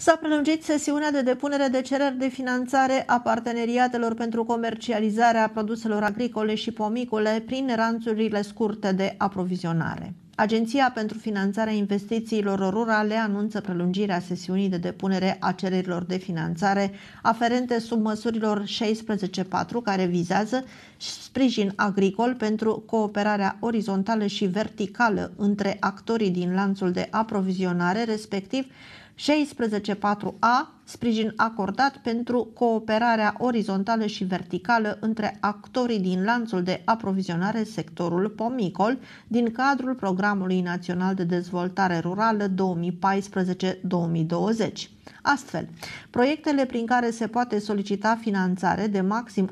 S-a prelungit sesiunea de depunere de cereri de finanțare a parteneriatelor pentru comercializarea produselor agricole și pomicole prin ranțurile scurte de aprovizionare. Agenția pentru Finanțarea Investițiilor Rurale anunță prelungirea sesiunii de depunere a cererilor de finanțare aferente sub măsurilor 16.4 care vizează sprijin agricol pentru cooperarea orizontală și verticală între actorii din lanțul de aprovizionare, respectiv 16.4a, sprijin acordat pentru cooperarea orizontală și verticală între actorii din lanțul de aprovizionare sectorul pomicol din cadrul Programului Național de Dezvoltare Rurală 2014-2020. Astfel, proiectele prin care se poate solicita finanțare de maxim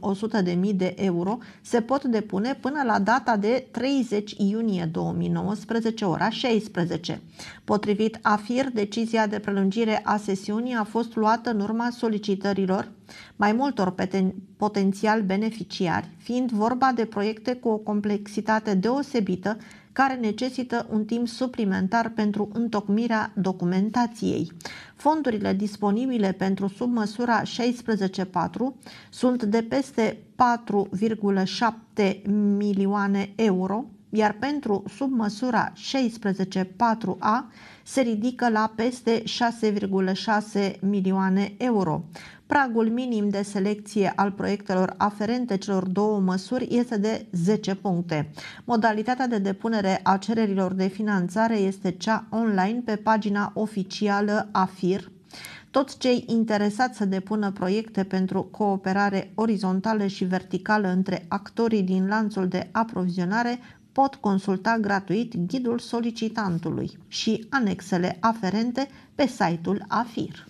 100.000 de euro se pot depune până la data de 30 iunie 2019, ora 16. Potrivit AFIR, decizia de prelungire prelungire a sesiunii a fost luată în urma solicitărilor mai multor potențial beneficiari, fiind vorba de proiecte cu o complexitate deosebită care necesită un timp suplimentar pentru întocmirea documentației. Fondurile disponibile pentru submăsura 16.4 sunt de peste 4,7 milioane euro, iar pentru submăsura 16.4a se ridică la peste 6,6 milioane euro. Pragul minim de selecție al proiectelor aferente celor două măsuri este de 10 puncte. Modalitatea de depunere a cererilor de finanțare este cea online pe pagina oficială AFIR toți cei interesați să depună proiecte pentru cooperare orizontală și verticală între actorii din lanțul de aprovizionare pot consulta gratuit ghidul solicitantului și anexele aferente pe site-ul AFIR.